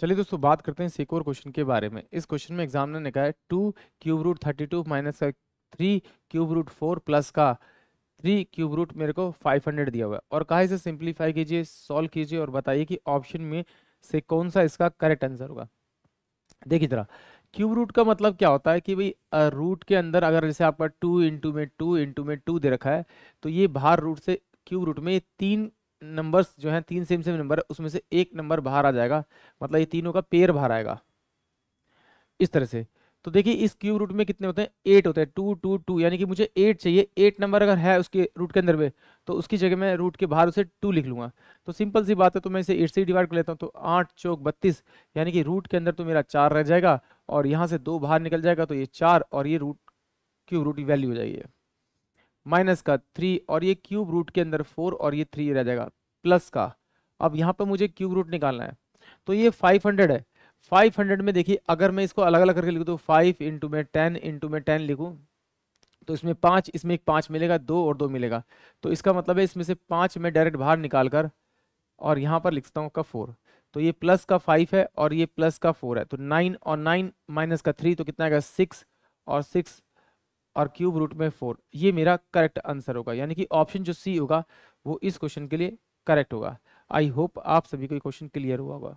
चलिए दोस्तों बात करते हैं एक क्वेश्चन के बारे में इस क्वेश्चन में एग्जामिनर ने कहा है two cube root thirty two minus का three cube root four plus का थ्री क्यूब रूट मेरे को फाइव हंड्रेड दिया हुआ है और कहा इसे सिंप्लीफाई कीजिए सॉल्व कीजिए और बताइए कि ऑप्शन में से कौन सा इसका करेक्ट आंसर होगा देखिए जरा क्यूब रूट का मतलब क्या होता है कि भाई रूट के अंदर अगर जैसे आपका टू इंटू में टू इंटू में टू दे रखा है तो ये बाहर रूट से क्यूब रूट में तीन नंबर्स जो हैं तीन सेम सेम नंबर उसमें से एक नंबर बाहर आ जाएगा मतलब ये तीनों का पेयर बाहर आएगा इस तरह से तो देखिए इस क्यूब रूट में कितने होते हैं एट होते हैं टू टू टू यानी कि मुझे एट चाहिए एट नंबर अगर है उसके रूट के अंदर में तो उसकी जगह मैं रूट के बाहर उसे टू लिख लूँगा तो सिंपल सी बात है तो मैं इसे एट से डिवाइड कर लेता हूँ तो आठ चौक बत्तीस यानी कि रूट के अंदर तो मेरा चार रह जाएगा और यहाँ से दो बाहर निकल जाएगा तो ये चार और ये रूट क्यूब रूट की वैल्यू हो जाएगी माइनस का थ्री और ये क्यूब रूट के अंदर फोर और ये थ्री रह जाएगा प्लस का अब यहाँ पर मुझे क्यूब रूट निकालना है तो ये 500 है 500 में देखिए अगर मैं इसको अलग अलग करके लिखूँ तो फाइव इंटू में टेन इंटू में टेन लिखूँ तो इसमें पाँच इसमें एक पाँच मिलेगा दो और दो मिलेगा तो इसका मतलब है इसमें से पाँच मैं डायरेक्ट बाहर निकाल कर और यहाँ पर लिखता हूँ का फोर तो ये प्लस का फाइव है और ये प्लस का फोर है तो नाइन और नाइन माइनस का थ्री तो कितना आएगा सिक्स और सिक्स और क्यूब रूट में फोर ये मेरा करेक्ट आंसर होगा यानी कि ऑप्शन जो सी होगा वो इस क्वेश्चन के लिए करेक्ट होगा आई होप आप सभी को क्वेश्चन क्लियर हुआ होगा